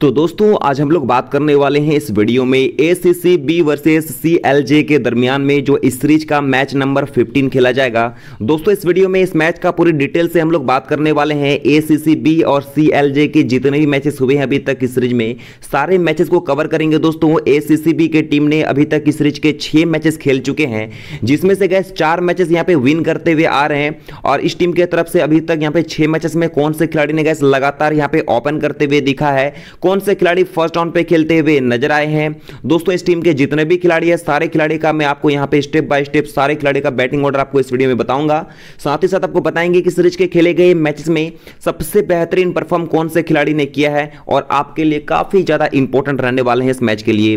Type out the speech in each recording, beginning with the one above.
तो दोस्तों आज हम लोग बात करने वाले हैं इस वीडियो में A C C B versus C L J के दरमियान में जो इस सीरीज का मैच नंबर 15 खेला जाएगा दोस्तों इस वीडियो में इस मैच का पूरी डिटेल से हम लोग बात करने वाले हैं ए सी सी बी और सी एल जे के जितने भी मैचेस हुए हैं अभी तक इस सीरीज में सारे मैचेस को कवर करेंगे दोस्तों ए सी सी बी के टीम ने अभी तक इस सीरीज के छः मैचेस खेल चुके हैं जिसमें से गए चार मैचेस यहाँ पे विन करते हुए आ रहे हैं और इस टीम की तरफ से अभी तक यहाँ पे छः मैचेस में कौन से खिलाड़ी ने गए लगातार यहाँ पे ओपन करते हुए दिखा है कौन से खिलाड़ी फर्स्ट राउंड पे खेलते हुए नजर आए हैं दोस्तों इस टीम के जितने भी खिलाड़ी हैं सारे खिलाड़ी का मैं आपको यहाँ पे स्टेप बाय स्टेप सारे खिलाड़ी का बैटिंग ऑर्डर आपको इस वीडियो में बताऊंगा साथ ही साथ आपको बताएंगे कि सीरीज के खेले गए मैचेस में सबसे बेहतरीन परफॉर्म कौन से खिलाड़ी ने किया है और आपके लिए काफी ज्यादा इंपॉर्टेंट रहने वाले हैं इस मैच के लिए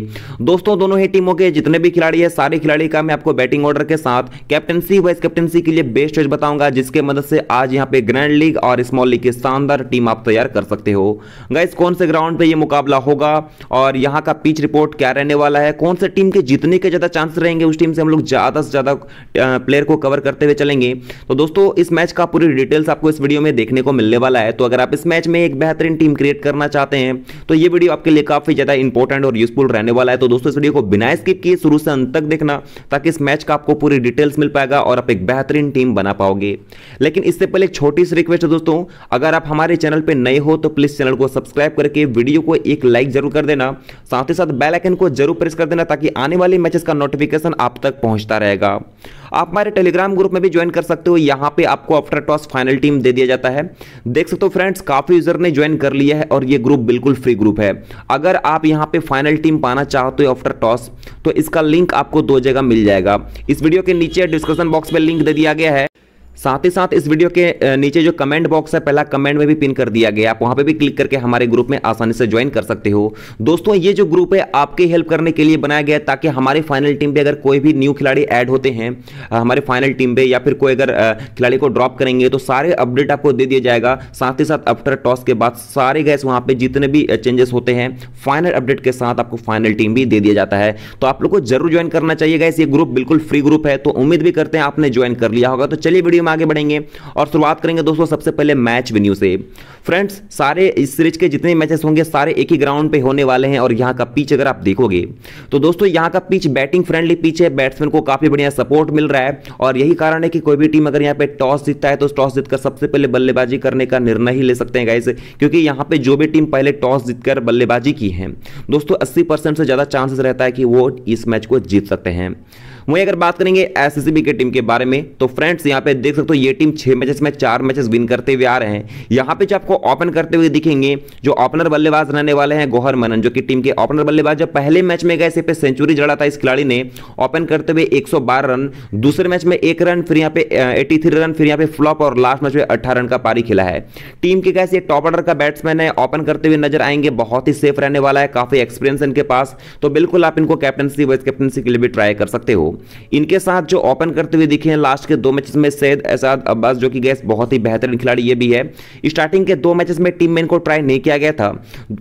दोस्तों दोनों ही टीमों के जितने भी खिलाड़ी है सारे खिलाड़ी का मैं आपको बैटिंग ऑर्डर के साथ कैप्टनसी वाइस कैप्टनसी के लिए बेस्ट चॉइस बताऊंगा जिसके मदद से आज यहाँ पे ग्रैंड लीग और स्मॉल लीग की शानदार टीम आप तैयार कर सकते हो गाइस कौन से ग्राउंड पे ये मुकाबला होगा और यहाँ का पिच रिपोर्ट क्या रहने वाला है कौन से टीम के जीतने के ज़्यादा चांस रहेंगे उस टीम से हम लोग ज़्यादा से ज़्यादा प्लेयर को कवर करते हुए चलेंगे तो दोस्तों इस मैच का पूरी डिटेल्स आपको इस वीडियो में देखने को मिलने वाला है तो अगर आप इस मैच में एक बेहतरीन टीम क्रिएट करना चाहते हैं तो ये वीडियो आपके लिए काफ़ी ज़्यादा इंपॉर्टेंट और यूजफुल रहने वाला है तो दोस्तों इस वीडियो को बिना स्किप किए शुरू से अंत तक देखना ताकि इस मैच का आपको पूरी डिटेल्स मिल पाएगा और आप एक बेहतरीन टीम बना पाओगे लेकिन इससे पहले एक छोटी सी रिक्वेस्ट है दोस्तों अगर आप हमारे चैनल पर नए हो तो प्लीज़ चैनल को सब्सक्राइब करके वीडियो वीडियो को एक लाइक जरूर कर देना साथ ही साथ बेल आइकन को जरूर प्रेस कर देना ताकि आने वाले मैचेस का नोटिफिकेशन आप तक पहुंचता रहेगा आप हमारे टेलीग्राम ग्रुप में भी ज्वाइन कर सकते हो यहाँ पे आपको आफ्टर टॉस फाइनल टीम दे दिया जाता है देख सकते हो फ्रेंड्स काफी यूजर ने ज्वाइन कर लिया है और ये ग्रुप बिल्कुल फ्री ग्रुप है अगर आप यहाँ पे फाइनल टीम पाना चाहते हो आफ्टर टॉस तो इसका लिंक आपको दो जगह मिल जाएगा इस वीडियो के नीचे डिस्क्रिप्शन बॉक्स में लिंक दे दिया गया है साथ ही साथ इस वीडियो के नीचे जो कमेंट बॉक्स है पहला कमेंट में भी पिन कर दिया गया आप वहां पे भी क्लिक करके हमारे ग्रुप में आसानी से ज्वाइन कर सकते हो दोस्तों ये जो ग्रुप है आपकी हेल्प करने के लिए बनाया गया ताकि हमारे फाइनल टीम पे अगर कोई भी न्यू खिलाड़ी ऐड होते हैं हमारे फाइनल टीम पे या फिर कोई अगर खिलाड़ी को ड्रॉप करेंगे तो सारे अपडेट आपको दे दिया जाएगा साथ ही साथ आफ्टर टॉस के बाद सारे गैस वहाँ पर जितने भी चेंजेस होते हैं फाइनल अपडेट के साथ आपको फाइनल टीम भी दे दिया जाता है तो आप लोग को जरूर ज्वाइन करना चाहिए गैस ये ग्रुप बिल्कुल फ्री ग्रुप है तो उम्मीद भी करते हैं आपने ज्वाइन कर लिया होगा तो चलिए वीडियो में आगे बढ़ेंगे और शुरुआत करेंगे दोस्तों सबसे पहले मैच वेन्यू से फ्रेंड्स सारे इस सीरीज के जितने मैचेस होंगे सारे एक ही ग्राउंड पे होने वाले हैं और यहाँ का पिच अगर आप देखोगे तो दोस्तों यहाँ का पिच बैटिंग फ्रेंडली पिच है बैट्समैन को काफ़ी बढ़िया सपोर्ट मिल रहा है और यही कारण है कि कोई भी टीम अगर यहाँ पे टॉस जीतता है तो टॉस जीतकर सबसे पहले बल्लेबाजी करने का निर्णय ही ले सकते हैं गाइज क्योंकि यहाँ पे जो भी टीम पहले टॉस जीतकर बल्लेबाजी की है दोस्तों अस्सी से ज़्यादा चांसेस रहता है कि वो इस मैच को जीत सकते हैं वहीं अगर बात करेंगे एससीबी की टीम के बारे में तो फ्रेंड्स यहाँ पे देख सकते हो ये टीम छह मैचेस में चार मैचेस विन करते हुए आ रहे हैं यहाँ पे जो आपको ओपन करते हुए दिखेंगे जो ओपनर बल्लेबाज रहने वाले हैं गोहर मनन जो कि टीम के ओपनर बल्लेबाज जब पहले मैच में गए इसे पे सेंचुरी जड़ा था इस खिलाड़ी ने ओपन करते हुए एक रन दूसरे मैच में एक रन फिर यहाँ पे एटी रन फिर यहाँ पे फ्लॉप और लास्ट मैच में अट्ठारह रन का पारी खिला है टीम के कैसे टॉप ऑर्डर का बैट्समैन है ओपन करते हुए नजर आएंगे बहुत ही सेफ रहने वाला है काफी एक्सपीरियंस इनके पास तो बिल्कुल आप इनको कैप्टनसी वाइस कैप्टनसी के लिए भी ट्राई कर सकते हो इनके साथ जो ओपन करते हुए दिखे हैं लास्ट के दो मैचेस में सैद एजाद अब्बास जो कि गैस बहुत ही बेहतरीन खिलाड़ी ये भी है स्टार्टिंग के दो मैचेस में टीम में इनको ट्राई नहीं किया गया था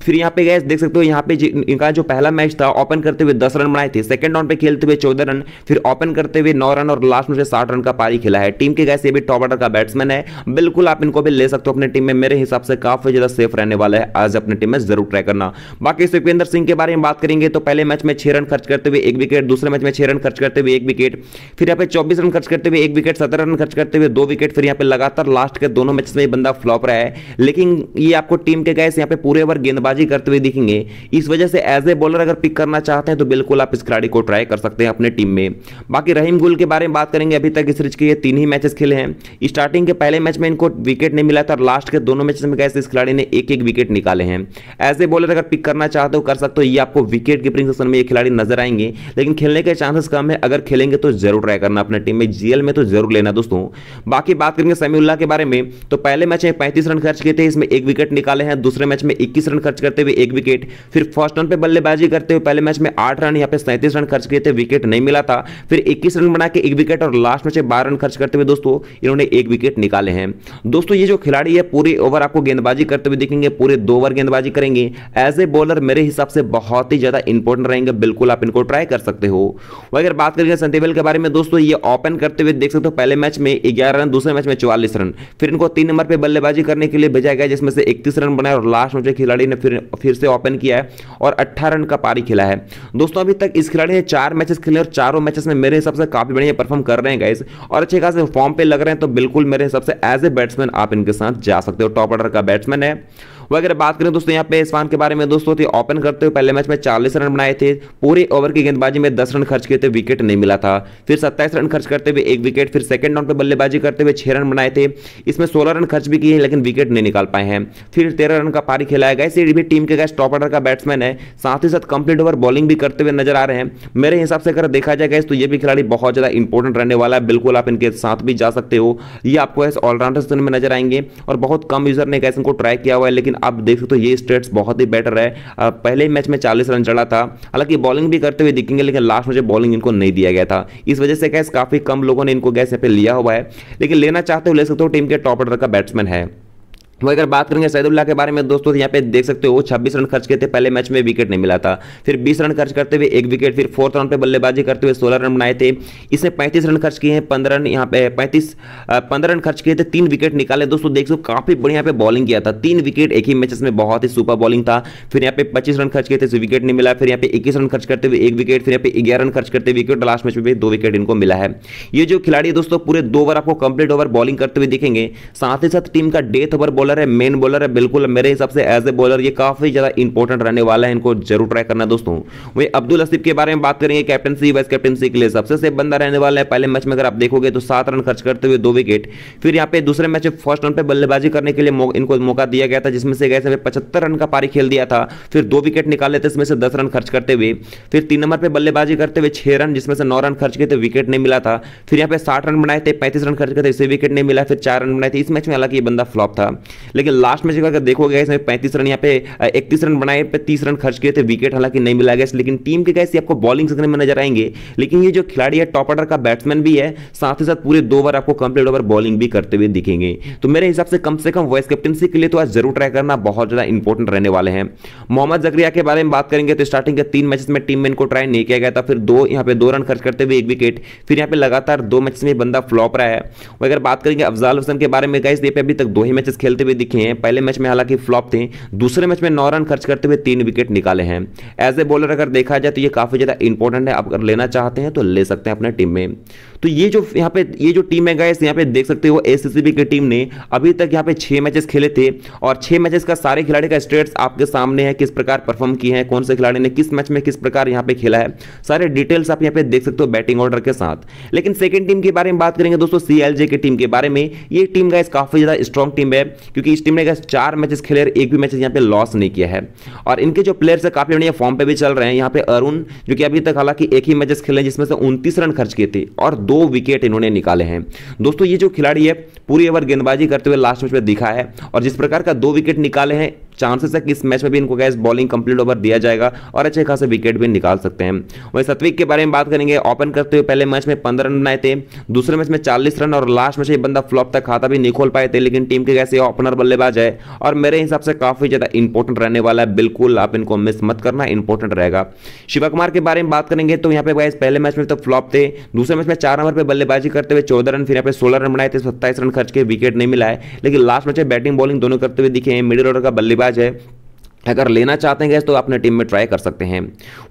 फिर यहाँ पे गैस देख सकते हो यहाँ पे इनका जो पहला मैच था ओपन करते हुए दस रन बनाए थे सेकेंड राउंड पर खेलते हुए चौदह रन फिर ओपन करते हुए नौ रन और लास्ट में साठ रन का पारी खेला है टीम के गैस ये भी टॉप ऑर्डर का बैट्समैन है बिल्कुल आप इनको भी ले सकते हो अपने टीम में मेरे हिसाब से काफी ज्यादा सेफ रहने वाला है आज अपने टीम में जरूर ट्राई करना बाकी सुखविंदर सिंह के बारे में बात करेंगे तो पहले मैच में छह रन खर्च करते हुए एक विकेट दूसरे मैच में छह रन खर्च करते करते हुए एक विकेट फिर यहाँ पे चौबीस रन खर्च करते हुए एक विकेट सत्रह रन खर्च करते हुए दो विकेट फिर यहाँ पे लगातार लास्ट के दोनों मैचेस में बंदा फ्लॉप रहा है लेकिन ये आपको टीम के गैस यहाँ पे पूरे ओवर गेंदबाजी करते हुए दिखेंगे इस वजह से एज ए बॉलर अगर पिक करना चाहते हैं तो बिल्कुल आप इस खिलाड़ी को ट्राई कर सकते हैं अपने टीम में बाकी रहीम गुल के बारे में बात करेंगे अभी तक इस सीरीज के तीन ही मैचेस खेले हैं स्टार्टिंग के पहले मैच में इनको विकेट नहीं मिला था और लास्ट के दोनों मैचेस में गैस इस खिलाड़ी ने एक एक विकेट निकाले हैं एज ए बॉलर अगर पिक करना चाहते हो कर सकते हो ये आपको विकेट कीपरिंग सेक्शन में ये खिलाड़ी नजर आएंगे लेकिन खेलने के चांसेस कम है अगर खेलेंगे तो जरूर ट्राई करना अपने टीम में जीएल में तो जरूर लेना दोस्तों बाकी बात करेंगे समीउल्ला के बारे में तो पहले मैच में पैंतीस रन खर्च किए थे इसमें एक विकेट निकाले हैं दूसरे मैच में इक्कीस रन खर्च करते हुए एक विकेट फिर फर्स्ट रन पर बल्लेबाजी करते हुए पहले मैच में आठ रन यहाँ पे सैंतीस रन खर्च किए थे विकेट नहीं मिला था फिर इक्कीस रन बना के एक विकेट और लास्ट मैच में बारह रन खर्च करते हुए दोस्तों इन्होंने एक विकेट निकाले हैं दोस्तों ये जो खिलाड़ी है पूरे ओवर आपको गेंदबाजी करते हुए देखेंगे पूरे दो ओवर गेंदबाजी करेंगे एज ए बॉलर मेरे हिसाब से बहुत ही ज्यादा इंपॉर्टेंट रहेंगे बिल्कुल आप इनको ट्राई कर सकते हो अगर बात करेंगे सनटेबल के बारे में दोस्तों ये ओपन करते हुए देख सकते हो पहले मैच में ग्यारह रन दूसरे मैच में चौवालीस रन फिर इनको तीन नंबर पर बल्लेबाजी करने के लिए भेजा गया जिसमें से इकतीस रन बनाए और लास्ट में खिलाड़ी ने फिर फिर से ओपन किया है और अट्ठारह रन का पारी खेला है दोस्तों अभी तक इस खिलाड़ी ने चार मैचेस खेले और चारों मैचेस में मेरे हिसाब से काफी बढ़िया परफॉर्म कर रहे हैं गाइस और अच्छे खास फॉर्म पे लग रहे हैं तो बिल्कुल मेरे हिसाब से एज ए बैट्समैन आप इनके साथ जा सकते हो टॉप ऑर्डर का बैट्समैन है वगैरह बात करें दोस्तों यहाँ पे इस्पान के बारे में दोस्तों थे तो ओपन करते हुए पहले मैच में चालीस रन बनाए थे पूरे ओवर की गेंदबाजी में दस रन खर्च किए थे विकेट नहीं मिला था फिर सत्ताईस रन खर्च करते हुए एक विकेट फिर सेकंड राउंड पर बल्लेबाजी करते हुए छह रन बनाए थे इसमें सोलह रन खर्च भी किए लेकिन विकेट नहीं निकाल पाए हैं फिर तेरह रन का पारी खेलाया गया इसी भी टीम के गए टॉप ऑर्डर का बैट्समैन है साथ ही साथ कंप्लीट ओवर बॉलिंग भी करते हुए नजर आ रहे हैं मेरे हिसाब से अगर देखा जाए गए तो ये भी खिलाड़ी बहुत ज़्यादा इंपॉर्टेंट रहने वाला है बिल्कुल आप इनके साथ भी जा सकते हो ये आपको ऐसे ऑलराउंडर में नजर आएंगे और बहुत कम यूजर ने कैसे इनको ट्राई किया हुआ है लेकिन आप देख सकते हो ये स्टेट्स बहुत ही बेटर है पहले मैच में चालीस रन चढ़ा था हालांकि बॉलिंग भी करते हुए दिखेंगे लेकिन लास्ट मुझे बॉलिंग इनको नहीं दिया गया था इस वजह से कैसे काफ़ी कम लोगों ने इनको गैस यहाँ पे लिया हुआ है लेकिन लेना चाहते हो ले सकते हो टीम के टॉप ऑर्डर का बैट्समैन है वही तो अगर बात करेंगे सैदुल्ला के बारे में दोस्तों तो यहाँ पे देख सकते हो छब्बीस रन खर्च किए थे पहले मैच में विकेट नहीं मिला था फिर बीस रन खर्च करते हुए एक विकेट फिर फोर्थ राउंड पे बल्लेबाजी करते हुए सोलह रन बनाए थे इसने 35 रन खर्च किए हैं पंद्रह रन यहाँ पे पैंतीस पंद्रह रन खर्च किए थे तीन विकेट निकाले दोस्तों देख सो काफी बढ़िया यहाँ पे बॉलिंग किया था तीन विकेट एक ही मैचेस में बहुत ही सुपर बॉलिंग था फिर यहाँ पे पच्चीस रन खर्च किए थे विकेट नहीं मिला फिर यहाँ पे इक्कीस रन खर्च करते हुए एक विकेट फिर यहाँ पे ग्यारह रन खर्च करते हुए विकेट लास्ट मैच में भी दो विकेट इनको मिला है ये जो खिलाड़ी दोस्तों पूरे दो ओवर आपको कंप्लीट ओवर बॉलिंग करते हुए देखेंगे साथ ही साथ टीम का डेथ ओवर बॉलर बॉलर है मेन बॉलर है बिल्कुल मेरे हिसाब से एज ए बॉलर ये काफी ज्यादा इंपॉर्टेंट रहने वाला है इनको जरूर ट्राई करना दोस्तों वही अब्दुल असीफ के बारे में बात करेंगे कैप्टनसी वाइस कैप्टनसी के लिए सबसे सेफ बंदा रहने वाला है पहले मैच में अगर आप देखोगे तो सात रन खर्च करते हुए दो विकेट फिर यहाँ पे दूसरे मैच में फर्स्ट रन पर बल्लेबाजी करने के लिए इनको मौका दिया गया था जिसमें से गए समय पचहत्तर रन का पारी खेल दिया था फिर दो विकेट निकाल लेते इसमें से दस रन खर्च करते हुए फिर तीन नंबर पर बल्लेबाजी करते हुए छह रन जिसमें से नौ रन खर्च किए थे विकेट नहीं मिला था फिर यहाँ पे साठ रन बनाए थे पैंतीस रन खर्च करते विकेट नहीं मिला फिर चार रन बनाए थे इस मैच में हालांकि ये बंदा फ्लॉप था लेकिन लास्ट मैच अगर देखोगे इसमें पैंतीस रन यहाँ पे इकतीस रन बनाए पे तीस रन खर्च किए थे विकेट हालांकि नहीं मिला गया लेकिन टीम के कैसे आपको बॉलिंग सीखने में नजर आएंगे लेकिन ये जो खिलाड़ी है टॉप ऑर्डर का बैट्समैन भी है साथ ही साथ पूरे दो बार आपको कंप्लीट ओवर बॉलिंग भी करते हुए दिखेंगे तो मेरे हिसाब से कम से कम वाइस कैप्टनसी के लिए तो आज जरूर ट्राई करना बहुत ज़्यादा इंपॉर्टेंट रहने वाले हैं मोहम्मद जकरिया के बारे में बात करेंगे तो स्टार्टिंग के तीन मैचेस में टीम में इनको ट्राई नहीं किया गया था फिर दो यहाँ पे दो रन खर्च करते हुए एक विकेट फिर यहाँ पे लगातार दो मैचेस में बंदा फ्लॉप रहा है अगर बात करेंगे अफजाल हुसैन के बारे में गए अभी तक दो ही मैचेस खेलते हुए हुए दिखे हैं पहले मैच में हालांकि फ्लॉप थे दूसरे मैच में नौ रन खर्च करते हुए तीन विकेट निकाले हैं एज ए बॉलर अगर देखा जाए तो ये काफ़ी ज़्यादा इंपॉर्टेंट है आप अगर लेना चाहते हैं तो ले सकते हैं अपने टीम में तो ये जो यहाँ पे ये जो टीम है गाइस यहाँ पे देख सकते हो एस की टीम ने अभी तक यहाँ पे छः मैचेस खेले थे और छः मैचेस का सारे खिलाड़ी का स्टेट्स आपके सामने है किस प्रकार परफॉर्म किए हैं कौन से खिलाड़ी ने किस मैच में किस प्रकार यहाँ पे खेला है सारे डिटेल्स आप यहाँ पे देख सकते हो बैटिंग ऑर्डर के साथ लेकिन सेकेंड टीम के बारे में बात करेंगे दोस्तों सी की टीम के बारे में ये टीम गाइस काफ़ी ज़्यादा स्ट्रॉन्ग टीम है क्योंकि इस टीम ने गाइस चार मैचेस खेले एक भी मैचेस यहाँ पे लॉस नहीं किया है और इनके जो प्लेयर्स है काफ़ी बढ़िया फॉर्म पर भी चल रहे हैं यहाँ पे अरुण जो कि अभी तक हालांकि एक ही मैचेस खेले जिसमें से उनतीस रन खर्च किए थे और दो विकेट इन्होंने निकाले हैं दोस्तों ये जो खिलाड़ी है पूरी ओवर गेंदबाजी करते हुए लास्ट मैच में दिखा है और जिस प्रकार का दो विकेट निकाले हैं चांसेस है कि इस मैच में भी इनको गैस बॉलिंग कंप्लीट ओवर दिया जाएगा और अच्छे खासे विकेट भी निकाल सकते हैं वहीं सत्विक के बारे में बात करेंगे ओपन करते हुए पहले मैच में पंद्रह रन बनाए थे दूसरे मैच में चालीस रन और लास्ट मैच में बंदा फ्लॉप तक खाता भी नहीं खोल पाए थे लेकिन टीम के गैस ये ओपनर बल्लेबाज है और मेरे हिसाब से काफ़ी ज़्यादा इंपॉर्टेंट रहने वाला है बिल्कुल आप इनको मिस मत करना इंपॉर्टेंट रहेगा शिवा कुमार के बारे में बात करेंगे तो यहाँ पे गैस पहले मैच में तो फ्लॉप थे दूसरे मैच में चार नंबर पर बल्लेबाजी करते हुए चौदह रन फिर यहाँ पे सोलह रन बनाए थे सत्ताईस रन खर्च के विकेट नहीं मिला है लेकिन लास्ट मैच में बैटिंग बॉलिंग दोनों करते हुए दिखे हैं मिडिल ऑर्डर का बल्लेबाज आ जाए अगर लेना चाहते हैं गैस तो अपने टीम में ट्राई कर सकते हैं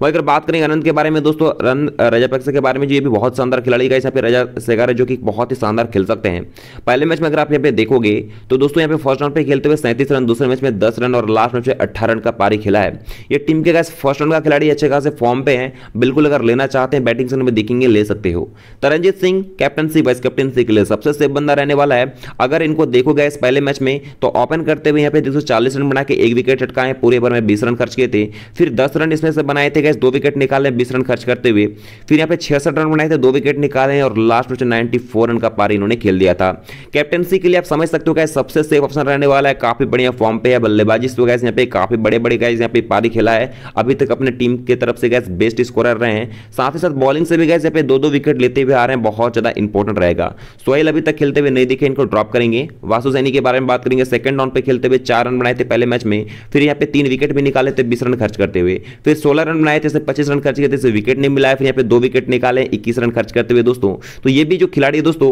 वही अगर बात करें आनंद के बारे में दोस्तों रन रजापक्सा के बारे में जो ये भी बहुत शानदार खिलाड़ी गए यहाँ पे रजा सेगार है जो कि बहुत ही शानदार खेल सकते हैं पहले मैच में अगर आप यहाँ पे देखोगे तो दोस्तों यहाँ पे फर्स्ट राउंड पर खेलते हुए सैंतीस रन दूसरे मैच में दस रन और लास्ट मैच में अट्ठारह रन का पारी खेला है ये टीम के गैस फर्स्ट राउंड का खिलाड़ी अच्छे खास फॉर्म पे है बिल्कुल अगर लेना चाहते हैं बैटिंग सेन में देखेंगे ले सकते हो Taranjeet Singh captaincy vice captaincy के लिए सबसे सेफ बंदा रहने वाला है अगर इनको देखोगे इस पहले मैच में तो ओपन करते हुए यहाँ पे दो रन बना के एक विकेट चटकाएं पूरे ओवर में बीस रन खर्च किए थे फिर दस रन इसमें से बनाए थे गैस दो विकेट निकाले बीस रन खर्च करते हुए फिर यहाँ पे छियासठ रन बनाए थे दो विकेट निकाले हैं और लास्ट में नाइन्टी रन का पारी इन्होंने खेल दिया था कैप्टनसी के लिए आप समझ सकते हो गैस सबसे सेफ ऑप्शन रहने वाला है काफी बढ़िया फॉर्म पे है बल्लेबाजी से तो गैस यहाँ पे काफी बड़े बड़े गैस यहाँ पे पारी खेला है अभी तक अपने टीम की तरफ से गैस बेस्ट स्कोरर रहे हैं साथ ही साथ बॉलिंग से भी गैस यहाँ पे दो दो विकेट लेते हुए आ रहे हैं बहुत ज्यादा इंपॉर्टेंट रहेगा सोहेल अभी तक खेलते हुए नहीं दिखे इनको ड्रॉप करेंगे वासु सैनी के बारे में बात करेंगे सेकंड राउंड पे खेलते हुए चार रन बनाए थे पहले मैच में फिर यहाँ पे तीन विकेट भी निकाले थे तो बीस रन खर्च करते हुए फिर सोलह रन बनाए थे इसे पच्चीस रन खर्च करते थे विकेट नहीं मिलाया फिर यहाँ पे दो विकेट निकाले इक्कीस रन खर्च करते हुए दोस्तों तो ये भी जो खिलाड़ी है दोस्तों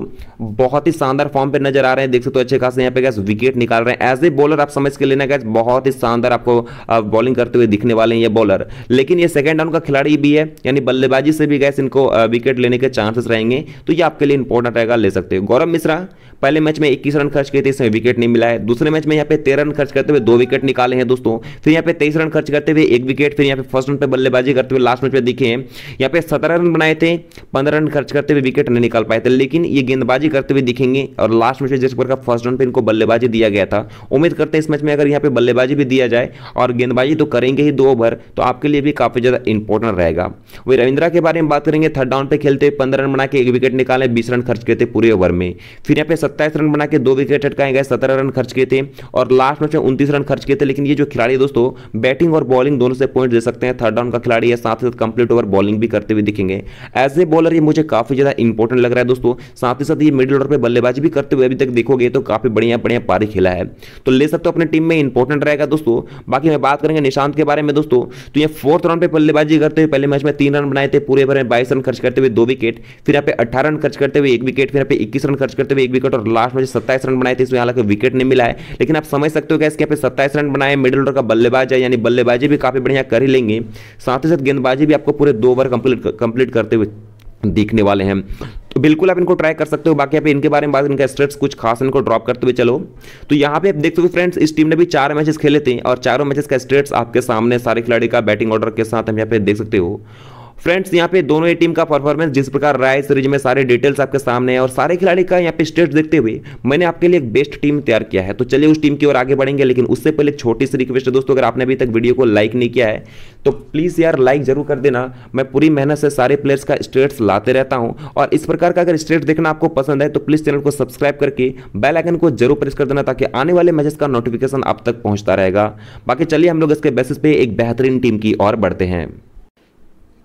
बहुत ही शानदार फॉर्म पर नजर आ रहे हैं देख सकते हो अच्छे खास यहाँ पे गैस विकेट निकाल रहे हैं एज ए बॉलर आप समझ के लेना गैस बहुत ही शानदार आपको बॉलिंग करते हुए दिखने वाले हैं ये बॉलर लेकिन ये सेकेंड डाउन का खिलाड़ी भी है यानी बल्लेबाजी से भी गैस इनको विकेट लेने के चांसेस रहेंगे तो ये आपके लिए इंपॉर्टेंट रहेगा ले सकते हो गौरव मिश्रा पहले मैच में 21 रन खर्च किए थे इसमें विकेट नहीं मिला है दूसरे मैच में यहाँ पे 13 रन खर्च करते हुए दो विकेट निकाले हैं दोस्तों फिर यहाँ पे तेईस रन खर्च करते हुए एक विकेट फिर यहाँ पे फर्स्ट रन पे बल्लेबाजी करते हुए लास्ट मैच में दिखे हैं यहाँ पे सत्रह रन बनाए थे पंद्रह रन खर्च करते हुए विकेट नहीं निकाल पाए थे लेकिन ये गेंदबाजी करते हुए दिखेंगे और लास्ट मैच में जिस प्रकार फर्स्ट रन पर इनको बल्लेबाजी दिया गया था उम्मीद करते हैं इस मैच में अगर यहाँ पे बल्लेबाजी भी दिया जाए और गेंदबाजी तो करेंगे ही दो ओवर तो आपके लिए भी काफ़ी ज़्यादा इंपॉर्टेंट रहेगा वही रविंद्रा के बारे में बात करेंगे थर्ड डाउन पर खेलते हुए पंद्रह रन बना के एक विकेट निकाले बीस रन खर्च किए थे पूरे ओवर में फिर यहाँ पे सत्ताईस रन बना के दो विकेट अटकाए गए सत्रह रन खर्च किए थे और लास्ट मैच में उनतीस रन खर्च किए थे लेकिन ये जो खिलाड़ी खिलाड़ी दोस्तों बैटिंग और बॉलिंग दोनों से पॉइंट दे सकते हैं थर्ड डाउन का खिलाड़ी है साथ ही साथ कंप्लीट ओवर बॉलिंग भी करते हुए दिखेंगे एज ए बॉलर ये मुझे काफी ज्यादा इंपॉर्टेंट लग रहा है दोस्तों साथ ही साथ ये मिडिल ऑर्डर पर बल्लेबाजी भी करते हुए अभी तक देखोगे तो काफी बढ़िया बढ़िया पारी खेला है तो ले सकते हो अपने टीम में इंपॉर्टेंट रहेगा दोस्तों बाकी मैं बात करेंगे निशांत के बारे में दोस्तों तो ये फोर्थ राउंड पर बल्लेबाजी करते हुए पहले मैच में तीन रन बनाए थे पूरे भर में बाईस रन खर्च करते हुए दो विकेट फिर यहाँ पे अठारह रन खर्च करते हुए एक विकेट फिर यहाँ पे इक्कीस रन खर्च करते हुए एक विकेट और लास्ट में सत्ताईस रन बनाए थे इसमें हालांकि विकेट नहीं मिला है लेकिन आप समझ सकते हो कि इसके यहाँ पे सत्ताईस रन बनाए मिडिल ऑर्डर का बल्लेबाज है यानी बल्लेबाजी भी काफ़ी बढ़िया कर ही लेंगे साथ ही साथ गेंदबाजी भी आपको पूरे दो ओवर कंप्लीट कंप्लीट करते हुए दिखने वाले हैं तो बिल्कुल आप इनको ट्राई कर सकते हो बाकी आप इनके बारे में बात इनका स्ट्रेट्स कुछ खास इनको ड्रॉप करते हुए चलो तो यहाँ पे आप देख सकते हो फ्रेंड्स इस टीम ने भी चार मैचेस खेले थे और चारों मैचेस का स्ट्रेट्स आपके सामने सारे खिलाड़ी का बैटिंग ऑर्डर के साथ हम यहाँ पे देख सकते हो फ्रेंड्स यहाँ पे दोनों ही टीम का परफॉर्मेंस जिस प्रकार रहा है सीरीज में सारे डिटेल्स आपके सामने है और सारे खिलाड़ी का यहाँ पे स्टेट देखते हुए मैंने आपके लिए एक बेस्ट टीम तैयार किया है तो चलिए उस टीम की ओर आगे बढ़ेंगे लेकिन उससे पहले छोटी सी रिक्वेस्ट है दोस्तों अगर आपने अभी तक वीडियो को लाइक नहीं किया है तो प्लीज़ यार लाइक जरूर कर देना मैं पूरी मेहनत से सारे प्लेयर्स का स्टेट्स लाते रहता हूँ और इस प्रकार का अगर स्टेट देखना आपको पसंद है तो प्लीज़ चैनल को सब्सक्राइब करके बेल आइकन को जरूर प्रेस कर देना ताकि आने वाले मैचेस का नोटिफिकेशन आप तक पहुँचता रहेगा बाकी चलिए हम लोग इसके बेसिस पे एक बेहतरीन टीम की ओर बढ़ते हैं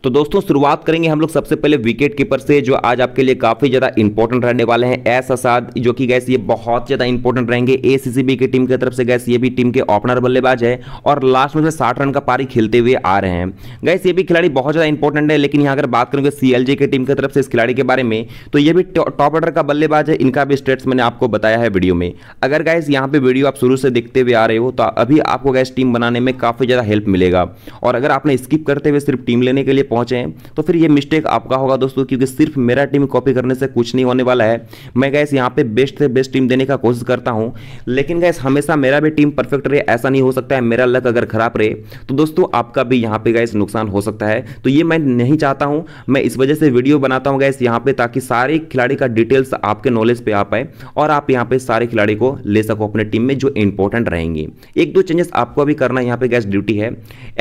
तो दोस्तों शुरुआत करेंगे हम लोग सबसे पहले विकेट कीपर से जो आज आपके लिए काफ़ी ज़्यादा इंपॉर्टेंट रहने वाले हैं एस असाद जो कि गैस ये बहुत ज़्यादा इंपॉर्टेंट रहेंगे ए की टीम की तरफ से गैस ये भी टीम के ओपनर बल्लेबाज है और लास्ट में साठ रन का पारी खेलते हुए आ रहे हैं गैस ये भी खिलाड़ी बहुत ज़्यादा इंपॉर्टेंट है लेकिन यहाँ अगर बात करूँगे सी की टीम की तरफ से इस खिलाड़ी के बारे में तो ये भी टॉप ऑर्डर का बल्लेबाज है इनका भी स्टेट्स मैंने आपको बताया है वीडियो में अगर गैस यहाँ पे वीडियो आप शुरू से देखते हुए आ रहे हो तो अभी आपको गैस टीम बनाने में काफ़ी ज़्यादा हेल्प मिलेगा और अगर आपने स्किप करते हुए सिर्फ टीम लेने के लिए पहुंचे हैं तो फिर ये मिस्टेक आपका होगा दोस्तों क्योंकि सिर्फ मेरा टीम कॉपी करने से कुछ नहीं होने वाला है मैं गैस यहाँ पे बेस्ट से बेस्ट टीम देने का कोशिश करता हूँ लेकिन गैस हमेशा मेरा भी टीम परफेक्ट रहे ऐसा नहीं हो सकता है मेरा लक अगर खराब रहे तो दोस्तों आपका भी यहाँ पे गैस नुकसान हो सकता है तो ये मैं नहीं चाहता हूँ मैं इस वजह से वीडियो बनाता हूँ गैस यहाँ पे ताकि सारे खिलाड़ी का डिटेल्स आपके नॉलेज पे आ पाए और आप यहाँ पे सारे खिलाड़ी को ले सको अपने टीम में जो इंपॉर्टेंट रहेंगे एक दो चेंजेस आपको भी करना यहाँ पे गैस ड्यूटी है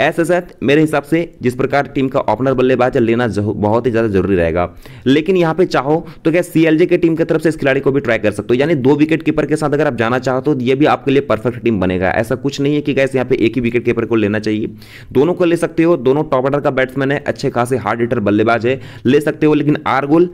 ऐसे मेरे हिसाब से जिस प्रकार टीम का ऑप्शन ओपनर बल्लेबाज लेना बहुत ही ज़्यादा जरूरी रहेगा लेकिन यहां पे चाहो तो क्या सीएलजे की टीम की तरफ से इस खिलाड़ी को भी ट्राई कर सकते हो यानी दो विकेट कीपर के साथ अगर आप जाना चाहो तो ये भी आपके लिए परफेक्ट टीम बनेगा ऐसा कुछ नहीं है कि गैस यहाँ पे एक ही विकेट कीपर को लेना चाहिए दोनों को ले सकते हो दोनों टॉप ऑर्डर का बैट्समैन है अच्छे खासे हार्ड हिटर बल्लेबाज है ले सकते हो लेकिन आरगोल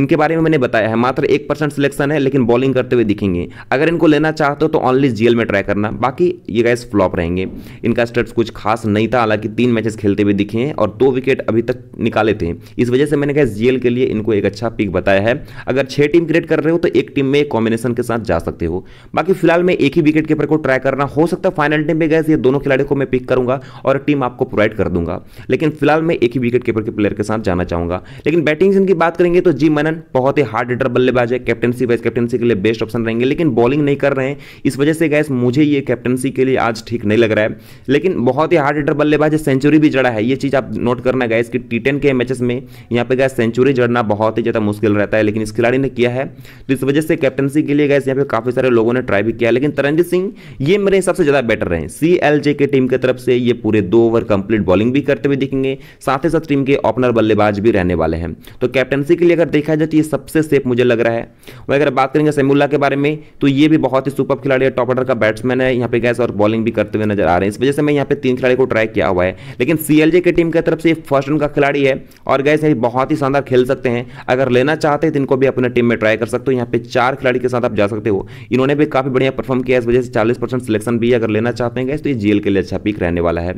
इनके बारे में मैंने बताया है मात्र एक परसेंट सिलेक्शन है लेकिन बॉलिंग करते हुए दिखेंगे अगर इनको लेना चाहते हो तो ऑनली जीएल में ट्राई करना बाकी ये गैस फ्लॉप रहेंगे इनका स्टेट्स कुछ खास नहीं था हालांकि तीन मैचेस खेलते हुए दिखे हैं और दो विकेट अभी तक निकाले थे इस वजह से मैंने कहा जीएल के लिए इनको एक अच्छा पिक बताया है अगर छह टीम क्रिएट कर रहे हो तो एक टीम में एक कॉम्बिनेशन के साथ जा सकते हो बाकी फिलहाल मैं एक ही विकेट कीपर को ट्राई करना हो सकता है फाइनल टीम में गए तो ये दोनों खिलाड़ियों को मैं पिक करूंगा और टीम आपको प्रोवाइड कर दूंगा लेकिन फिलहाल मैं एक ही विकेट कीपर के प्लेयर के साथ जाना चाहूंगा लेकिन बैटिंग की बात करेंगे तो जी मनन बहुत ही हार्ड हिटर बल्लेबाज है कैप्टनसी वाइस कैप्टनसी के लिए बेस्ट ऑप्शन रहेंगे लेकिन बॉलिंग नहीं कर रहे हैं इस वजह से गैस मुझे ये कैप्टनसी के लिए आज ठीक नहीं लग रहा है लेकिन बहुत ही हार्ड हिटर बल्लेबाज है सेंचुरी भी जड़ा है ये चीज़ आप नोट करना है गैस कि टी के मैचेस में यहाँ पे गैस सेंचुरी जड़ना बहुत ही ज़्यादा मुश्किल रहता है लेकिन इस खिलाड़ी ने किया है तो इस वजह से कैप्टनसी के लिए गैस यहाँ पे काफ़ी सारे लोगों ने ट्राई भी किया लेकिन तरनजीत सिंह ये मेरे हिसाब से ज़्यादा बेटर रहे सी एल जे के टीम की तरफ से ये पूरे दो ओवर कंप्लीट बॉलिंग भी करते हुए दिखेंगे साथ ही साथ टीम के ओपनर बल्लेबाज भी रहने वाले हैं तो कैप्टनसी के लिए अगर देखा जाए तो ये सबसे सेफ मुझे लग रहा है वह अगर बात करेंगे सेमुल्ला के बारे में तो ये भी बहुत ही सुपर खिलाड़ी है टॉप ऑर्डर का बैट्समैन है यहाँ पे गैस और बॉलिंग भी करते हुए नजर आ रहे हैं इस वजह से मैं यहाँ पे तीन खिलाड़ी को ट्राई किया हुआ है लेकिन सी के टीम की तरफ से फर्स्ट का खिलाड़ी है और गैस ये बहुत ही शानदार खेल सकते हैं अगर लेना चाहते हैं तो इनको भी अपने टीम में ट्राई कर सकते हो यहाँ पे चार खिलाड़ी के साथ आप जा सकते हो इन्होंने भी काफ़ी बढ़िया परफॉर्म किया इस वजह से चालीस परसेंट सिलेक्शन भी अगर लेना चाहते हैं गैस तो ये जेल के लिए अच्छा पिक रहने वाला है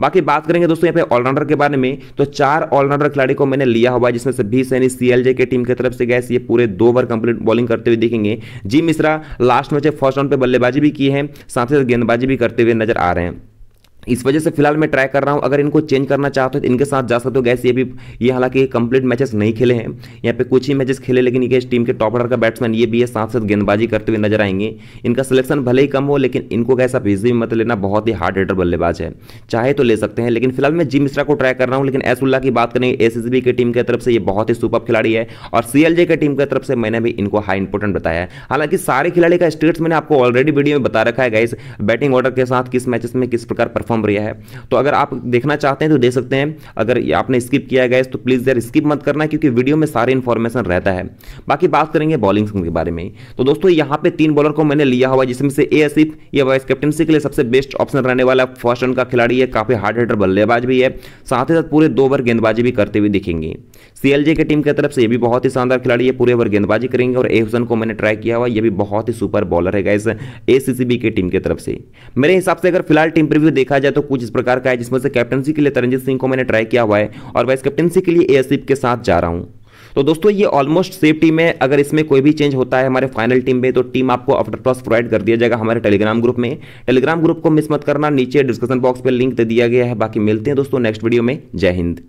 बाकी बात करेंगे दोस्तों यहाँ पे ऑलराउंडर के बारे में तो चार ऑलराउंडर खिलाड़ी को मैंने लिया हुआ है जिसमें से भी सैनी सीएलजे के टीम की तरफ से गैस ये पूरे दो ओवर कंप्लीट बॉलिंग करते हुए देखेंगे G Mishra last match first round पे बल्लेबाजी भी की है साथ ही साथ गेंदबाजी भी करते हुए नजर आ रहे हैं इस वजह से फिलहाल मैं ट्राई कर रहा हूँ अगर इनको चेंज करना चाहते हो तो इनके साथ जा सकते हो गैस ये भी ये हालांकि कंप्लीट मैचेस नहीं खेले हैं यहाँ पे कुछ ही मैचेस खेले लेकिन ये टीम के टॉप ऑर्डर का बैट्समैन ये भी है साथ साथ गेंदबाजी करते हुए नजर आएंगे इनका सिलेक्शन भले ही कम हो लेकिन इनको गैस आप इजी मत लेना बहुत ही हार्ड हिटर बल्लेबाज है चाहे तो ले सकते हैं लेकिन फिलहाल मैं जी मिश्रा को ट्राई कर रहा हूँ लेकिन एसुल्ला की बात करें एस की टीम की तरफ से ये बहुत ही सुपर खिलाड़ी है और सी की टीम की तरफ से मैंने भी इनको हाई इंपोर्टेंट बताया है हालांकि सारे खिलाड़ी का स्टेट्स मैंने आपको ऑलरेडी वीडियो में बता रखा है गैस बैटिंग ऑर्डर के साथ किस मैचेस में किस प्रकार फॉर्म रहा है तो अगर आप देखना चाहते हैं तो देख सकते हैं अगर आपने स्किप किया गया तो प्लीज़ यार स्किप मत करना क्योंकि वीडियो में सारे इन्फॉर्मेशन रहता है बाकी बात करेंगे बॉलिंग के बारे में तो दोस्तों यहाँ पे तीन बॉलर को मैंने लिया हुआ जिसमें से ए असिफ या वाइस कैप्टनसी के लिए सबसे बेस्ट ऑप्शन रहने वाला फर्स्ट रन का खिलाड़ी है काफ़ी हार्ड हिटर बल्लेबाज भी है साथ ही साथ पूरे दो ओवर गेंदबाजी भी करते हुए दिखेंगे सीएलजे के टीम की तरफ से ये भी बहुत ही शानदार खिलाड़ी है पूरे ओवर गेंदबाजी करेंगे और ए हुसन को मैंने ट्राई किया हुआ ये भी बहुत ही सुपर बॉलर है गैस ए की टीम की तरफ से मेरे हिसाब से अगर फिलहाल टीम प्रीव्यू देखा देखा जाए तो कुछ इस प्रकार का है जिसमें से कैप्टनसी के लिए तरनजीत सिंह को मैंने ट्राई किया हुआ है और वाइस कैप्टनसी के लिए ए के साथ जा रहा हूँ तो दोस्तों ये ऑलमोस्ट सेफ टीम है अगर इसमें कोई भी चेंज होता है हमारे फाइनल टीम में तो टीम आपको आफ्टर टॉस प्रोवाइड कर दिया जाएगा हमारे टेलीग्राम ग्रुप में टेलीग्राम ग्रुप को मिस मत करना नीचे डिस्कशन बॉक्स पर लिंक दे दिया गया है बाकी मिलते हैं दोस्तों नेक्स्ट वीडियो में जय हिंद